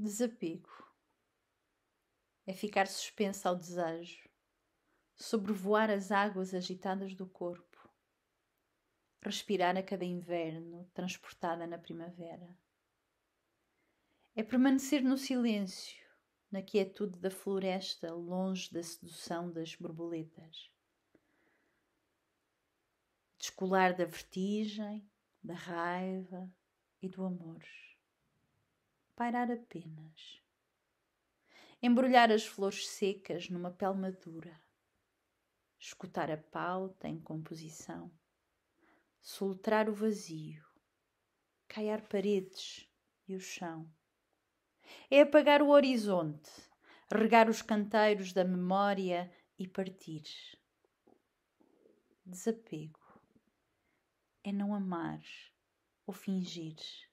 Desapego é ficar suspensa ao desejo, sobrevoar as águas agitadas do corpo, respirar a cada inverno, transportada na primavera. É permanecer no silêncio, na quietude da floresta, longe da sedução das borboletas. Descolar da vertigem, da raiva e do amor pairar apenas. Embrulhar as flores secas numa pele madura. Escutar a pauta em composição. Soltrar o vazio. Caiar paredes e o chão. É apagar o horizonte, regar os canteiros da memória e partir. Desapego é não amar ou fingir.